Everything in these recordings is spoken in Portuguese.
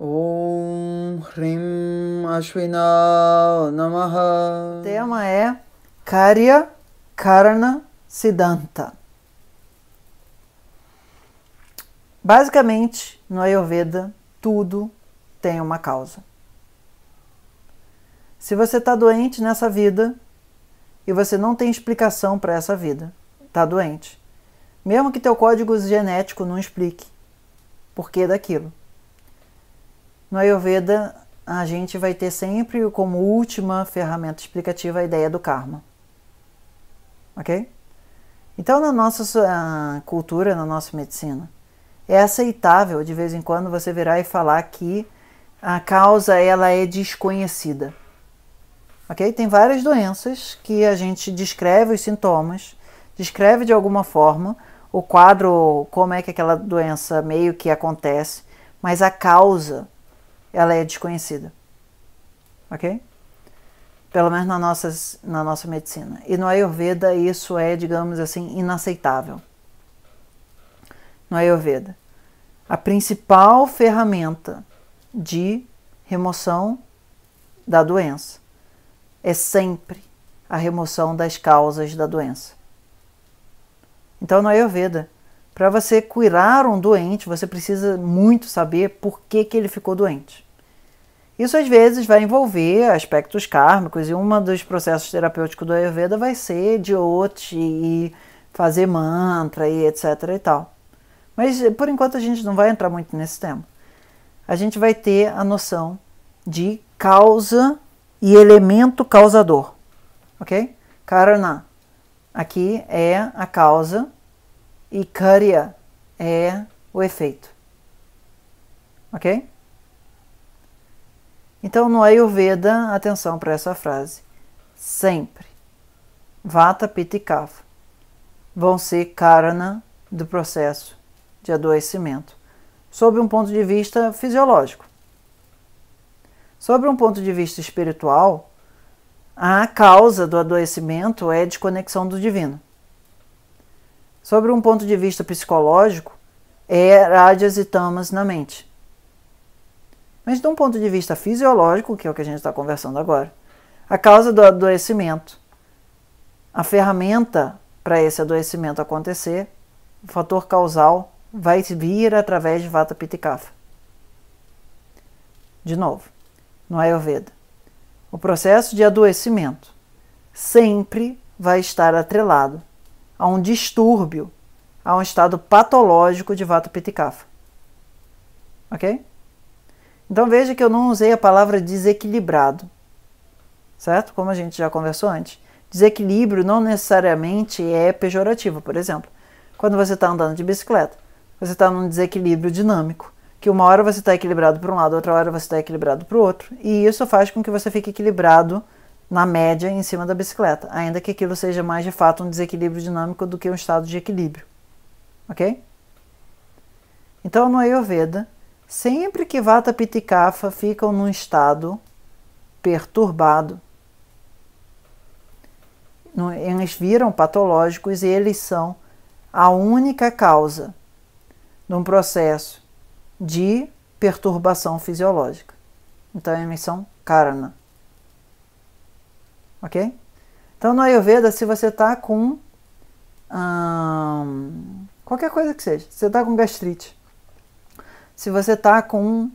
Om Hrim Ashwina Namaha. O tema é Karya Karna Siddhanta. Basicamente, no Ayurveda, tudo tem uma causa. Se você está doente nessa vida e você não tem explicação para essa vida, está doente. Mesmo que teu código genético não explique porquê daquilo no Ayurveda, a gente vai ter sempre como última ferramenta explicativa a ideia do karma. Ok? Então, na nossa ah, cultura, na nossa medicina, é aceitável de vez em quando você virar e falar que a causa ela é desconhecida. Ok? Tem várias doenças que a gente descreve os sintomas, descreve de alguma forma o quadro, como é que aquela doença meio que acontece, mas a causa ela é desconhecida. Ok? Pelo menos na, nossa na nossa medicina. E no Ayurveda isso é, digamos assim, inaceitável. No Ayurveda. A principal ferramenta de remoção da doença é sempre a remoção das causas da doença. Então, no Ayurveda, para você curar um doente, você precisa muito saber por que, que ele ficou doente. Isso às vezes vai envolver aspectos kármicos e um dos processos terapêuticos do Ayurveda vai ser de Oti e fazer mantra e etc e tal. Mas por enquanto a gente não vai entrar muito nesse tema. A gente vai ter a noção de causa e elemento causador, ok? Karana aqui é a causa e karya é o efeito, ok? Então, no Ayurveda, atenção para essa frase. Sempre. Vata, Pitta e Kapha vão ser karana do processo de adoecimento, sob um ponto de vista fisiológico. Sobre um ponto de vista espiritual, a causa do adoecimento é desconexão do divino. Sobre um ponto de vista psicológico, é rádias e tamas na mente. Mas de um ponto de vista fisiológico, que é o que a gente está conversando agora, a causa do adoecimento, a ferramenta para esse adoecimento acontecer, o fator causal vai vir através de Vata Pittikafa. De novo, no Ayurveda, o processo de adoecimento sempre vai estar atrelado a um distúrbio, a um estado patológico de Vata Pittikafa. OK? Então veja que eu não usei a palavra desequilibrado, certo? Como a gente já conversou antes. Desequilíbrio não necessariamente é pejorativo, por exemplo. Quando você está andando de bicicleta, você está num desequilíbrio dinâmico, que uma hora você está equilibrado para um lado, outra hora você está equilibrado para o outro, e isso faz com que você fique equilibrado na média em cima da bicicleta, ainda que aquilo seja mais de fato um desequilíbrio dinâmico do que um estado de equilíbrio, ok? Então no Ayurveda Sempre que Vata Pitikafa ficam num estado perturbado, eles viram patológicos e eles são a única causa de um processo de perturbação fisiológica. Então, eles são karana. Ok? Então, no Ayurveda, se você está com hum, qualquer coisa que seja, você está com gastrite, se você está com,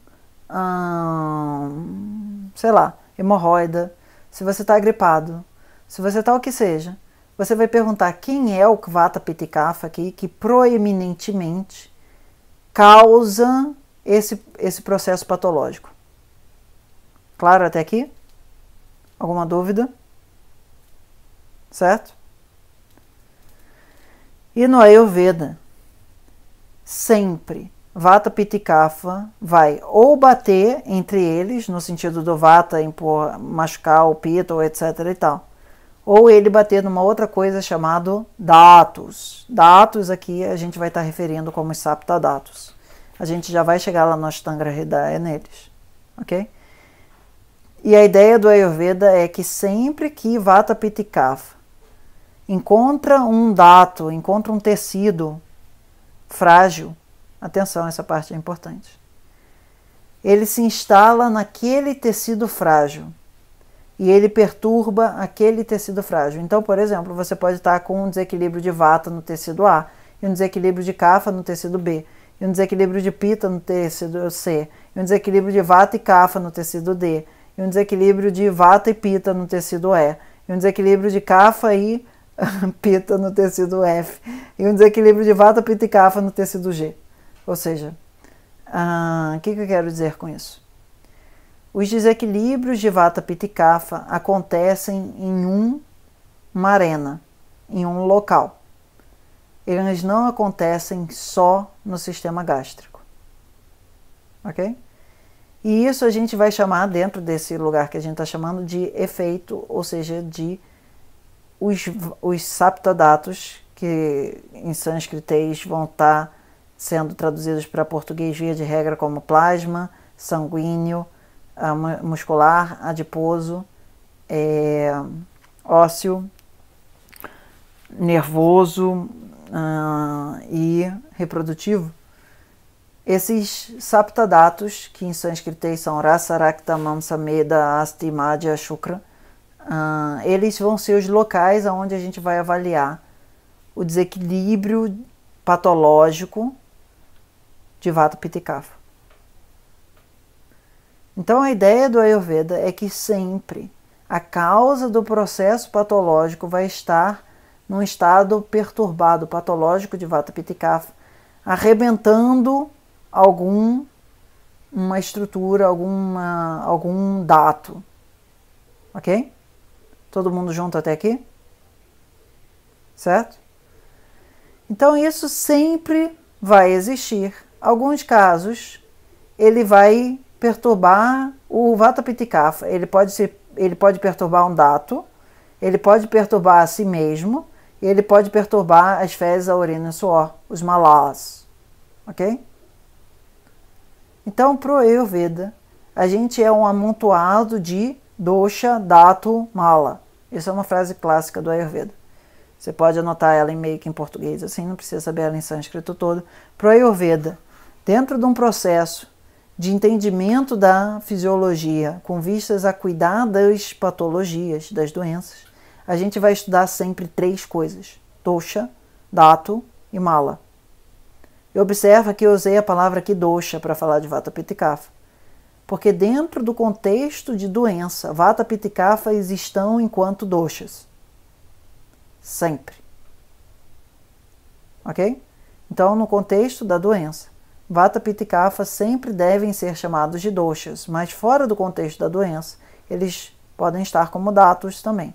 hum, sei lá, hemorroida, se você está gripado, se você está o que seja, você vai perguntar quem é o Kvata Pitikafa aqui que proeminentemente causa esse, esse processo patológico. Claro até aqui? Alguma dúvida? Certo? E no Ayurveda, sempre Vata Pitikafa vai ou bater entre eles, no sentido do Vata impor, machucar o Pita ou etc e tal, ou ele bater numa outra coisa chamado Datus. Datus aqui a gente vai estar tá referindo como sapta Datus. A gente já vai chegar lá no Ashtanga Hridaya é neles, ok? E a ideia do Ayurveda é que sempre que Vata Pitikafa encontra um dato, encontra um tecido frágil, Atenção, essa parte é importante. Ele se instala naquele tecido frágil e ele perturba aquele tecido frágil. Então, por exemplo, você pode estar com um desequilíbrio de vata no tecido A, e um desequilíbrio de cafa no tecido B, e um desequilíbrio de pita no tecido C, e um desequilíbrio de vata e cafa no tecido D, e um desequilíbrio de vata e pita no tecido E, e um desequilíbrio de cafa e pita no tecido F, e um desequilíbrio de vata, pita e cafa no tecido G. Ou seja, ah, o ah, que, que eu quero dizer com isso? Os desequilíbrios de Vata pitikafa e acontecem em um, uma arena, em um local. Eles não acontecem só no sistema gástrico. Ok? E isso a gente vai chamar dentro desse lugar que a gente está chamando de efeito, ou seja, de os, os saptadatos, que em sânscriteis vão estar tá sendo traduzidos para português via de regra como plasma, sanguíneo, ah, muscular, adiposo, é, ósseo, nervoso uh, e reprodutivo. Esses saptadatos, que em sânscrito são Rasa, Rakta, Mamsa, Meda, Asti, Madhya, Shukra, uh, eles vão ser os locais onde a gente vai avaliar o desequilíbrio patológico de Vata Pitikafa. Então a ideia do Ayurveda é que sempre a causa do processo patológico vai estar num estado perturbado, patológico de Vata Pitikafa, arrebentando algum uma estrutura, alguma, algum dato. Ok? Todo mundo junto até aqui? Certo? Então isso sempre vai existir alguns casos, ele vai perturbar o Vata Pitikafa. Ele pode, ser, ele pode perturbar um dato, ele pode perturbar a si mesmo, e ele pode perturbar as fezes, a urina e o suor, os malas. Ok? Então, para o Ayurveda, a gente é um amontoado de dosha, dato, mala. Isso é uma frase clássica do Ayurveda. Você pode anotar ela em meio que em português, assim, não precisa saber ela em sânscrito todo. Para o Ayurveda, dentro de um processo de entendimento da fisiologia com vistas a cuidar das patologias, das doenças, a gente vai estudar sempre três coisas: dosha, dato e mala. E observa que eu usei a palavra aqui dosha para falar de vata pitikafa, porque dentro do contexto de doença, vata pitikafa e estão enquanto doshas. Sempre. OK? Então, no contexto da doença. Vata Pitta e Kapha sempre devem ser chamados de doshas, mas fora do contexto da doença, eles podem estar como datos também.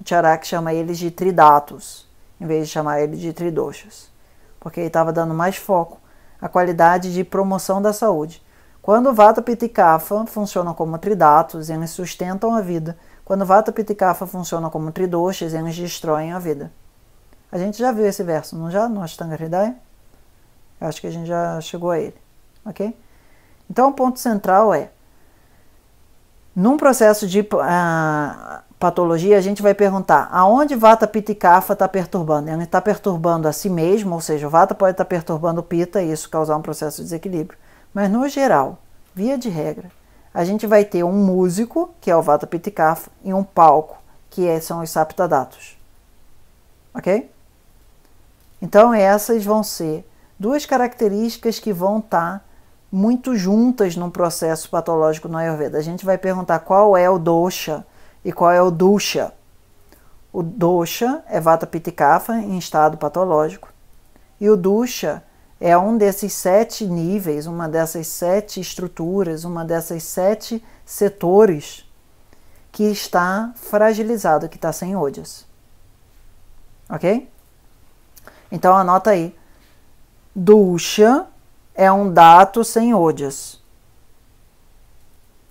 O Charak chama eles de tridatos, em vez de chamar ele de tridoshas, porque ele estava dando mais foco à qualidade de promoção da saúde. Quando Vata Pitta e Kapha funcionam como tridatos, eles sustentam a vida. Quando Vata Pitta e Kapha funcionam como tridoshas, eles destroem a vida. A gente já viu esse verso, não já? No Ashtanga Hridaya? Eu acho que a gente já chegou a ele, ok? Então, o ponto central é, num processo de uh, patologia, a gente vai perguntar aonde Vata, Pita e está perturbando. Ele está perturbando a si mesmo, ou seja, o Vata pode estar tá perturbando o Pita e isso causar um processo de desequilíbrio. Mas, no geral, via de regra, a gente vai ter um músico, que é o Vata, Pita e e um palco, que é, são os Saptadatos. Ok? Então, essas vão ser duas características que vão estar tá muito juntas num processo patológico no Ayurveda. A gente vai perguntar qual é o dosha e qual é o dusha. O dosha é vata pitikafa em estado patológico e o dusha é um desses sete níveis, uma dessas sete estruturas, uma dessas sete setores que está fragilizado, que está sem ojas. Ok? Então anota aí Dusha é um dato sem ojas.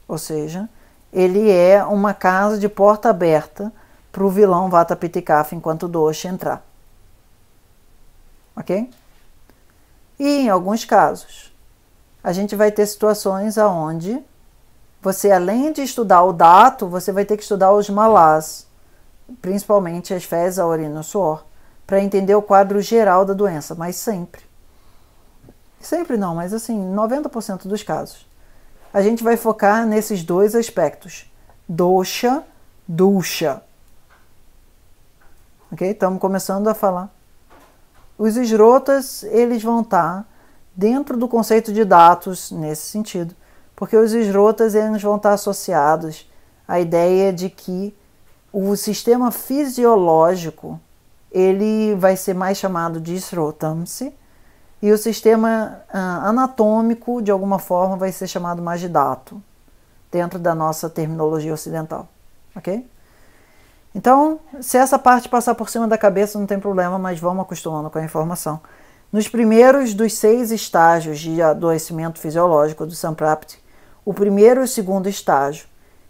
Ou seja, ele é uma casa de porta aberta para o vilão Vata Pitikafa enquanto Dosha entrar. Ok? E em alguns casos, a gente vai ter situações aonde você, além de estudar o dato, você vai ter que estudar os malás, principalmente as fezes, a urina, o suor, para entender o quadro geral da doença, mas sempre Sempre não, mas assim, 90% dos casos. A gente vai focar nesses dois aspectos: dosha, ducha. Ok? Estamos começando a falar. Os esrotas, eles vão estar dentro do conceito de datos nesse sentido, porque os esrotas eles vão estar associados à ideia de que o sistema fisiológico ele vai ser mais chamado de srotamsi, e o sistema ah, anatômico, de alguma forma, vai ser chamado mais de dato, dentro da nossa terminologia ocidental. Ok? Então, se essa parte passar por cima da cabeça, não tem problema, mas vamos acostumando com a informação. Nos primeiros dos seis estágios de adoecimento fisiológico do Samprapti, o primeiro e o segundo estágio,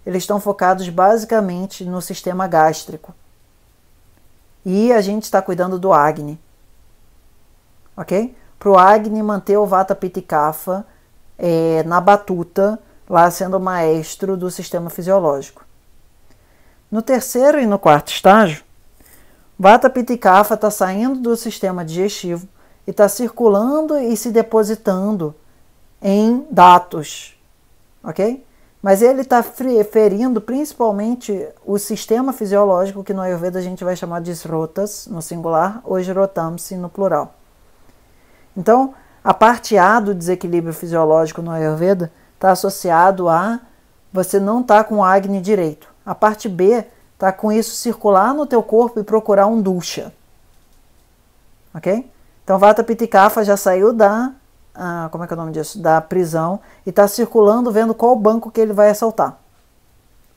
eles estão focados basicamente no sistema gástrico. E a gente está cuidando do Agni. Ok? pro Agni manter o Vata Pitikafa é, na batuta, lá sendo o maestro do sistema fisiológico. No terceiro e no quarto estágio, Vata Pitikafa está saindo do sistema digestivo e está circulando e se depositando em datos, ok? Mas ele está ferindo principalmente o sistema fisiológico, que no Ayurveda a gente vai chamar de srotas no singular, ou srotamsi no plural. Então, a parte A do desequilíbrio fisiológico no Ayurveda está associado a você não estar tá com o Agni direito. A parte B está com isso circular no teu corpo e procurar um ducha. Ok? Então, Vata Pitikafa já saiu da ah, como é que é o nome disso? Da prisão e está circulando vendo qual banco que ele vai assaltar.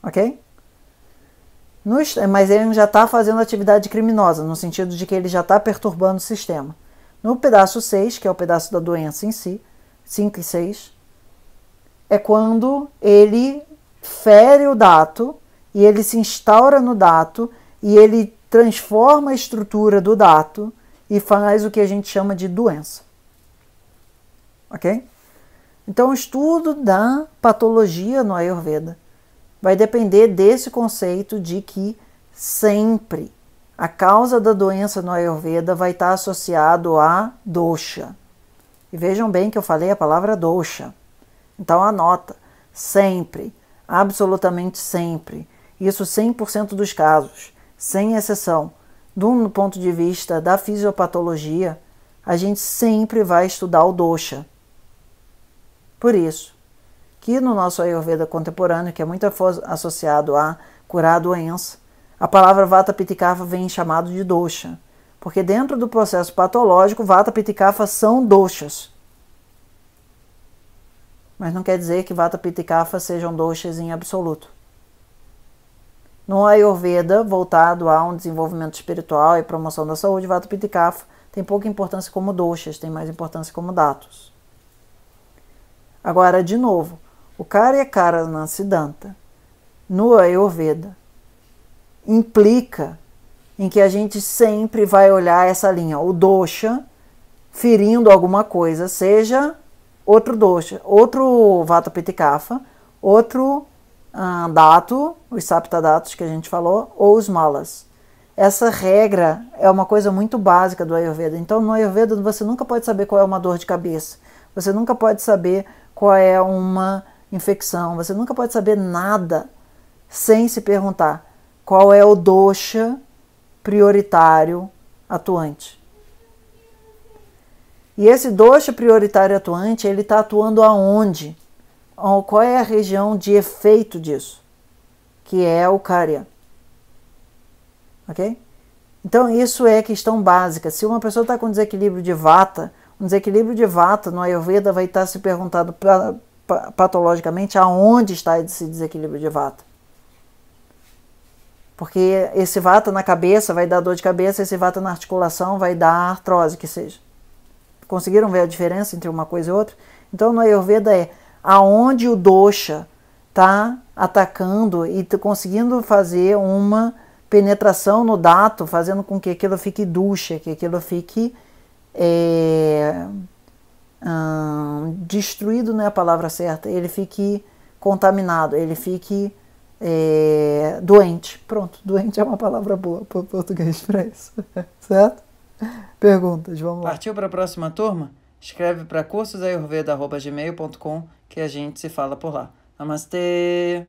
Ok? No, mas ele já está fazendo atividade criminosa, no sentido de que ele já está perturbando o sistema. No pedaço 6, que é o pedaço da doença em si, 5 e 6, é quando ele fere o dato e ele se instaura no dato e ele transforma a estrutura do dato e faz o que a gente chama de doença. Ok? Então, o estudo da patologia no Ayurveda vai depender desse conceito de que sempre a causa da doença no Ayurveda vai estar associado a dosha. E vejam bem que eu falei a palavra dosha. Então anota, sempre, absolutamente sempre, isso 100% dos casos, sem exceção. Do ponto de vista da fisiopatologia, a gente sempre vai estudar o dosha. Por isso, que no nosso Ayurveda contemporâneo, que é muito associado a curar a doença, a palavra vata pitikafa vem chamado de dosha, porque dentro do processo patológico, vata pitikafa são doshas. Mas não quer dizer que vata pitikafa sejam doshas em absoluto. No Ayurveda, voltado a um desenvolvimento espiritual e promoção da saúde, vata pitikafa tem pouca importância como doshas, tem mais importância como datos. Agora, de novo, o Karyakarana Siddhanta, no Ayurveda, implica em que a gente sempre vai olhar essa linha, o dosha ferindo alguma coisa, seja outro dosha, outro vata pitikafa, outro ah, dato, os saptadatos que a gente falou, ou os malas. Essa regra é uma coisa muito básica do Ayurveda. Então, no Ayurveda, você nunca pode saber qual é uma dor de cabeça, você nunca pode saber qual é uma infecção, você nunca pode saber nada sem se perguntar qual é o dosha prioritário atuante? E esse dosha prioritário atuante, ele está atuando aonde? Qual é a região de efeito disso? Que é o karya. Ok? Então, isso é questão básica. Se uma pessoa está com desequilíbrio de vata, um desequilíbrio de vata no Ayurveda vai estar tá se perguntando patologicamente aonde está esse desequilíbrio de vata porque esse vata na cabeça vai dar dor de cabeça, esse vata na articulação vai dar artrose, que seja. Conseguiram ver a diferença entre uma coisa e outra? Então, no Ayurveda é aonde o dosha está atacando e conseguindo fazer uma penetração no dato, fazendo com que aquilo fique ducha, que aquilo fique é, hum, destruído, não é a palavra certa, ele fique contaminado, ele fique é, doente. Pronto, doente é uma palavra boa para português para isso, certo? Perguntas, vamos lá. Partiu para a próxima turma? Escreve para cursosayurveda.gmail.com que a gente se fala por lá. Namastê!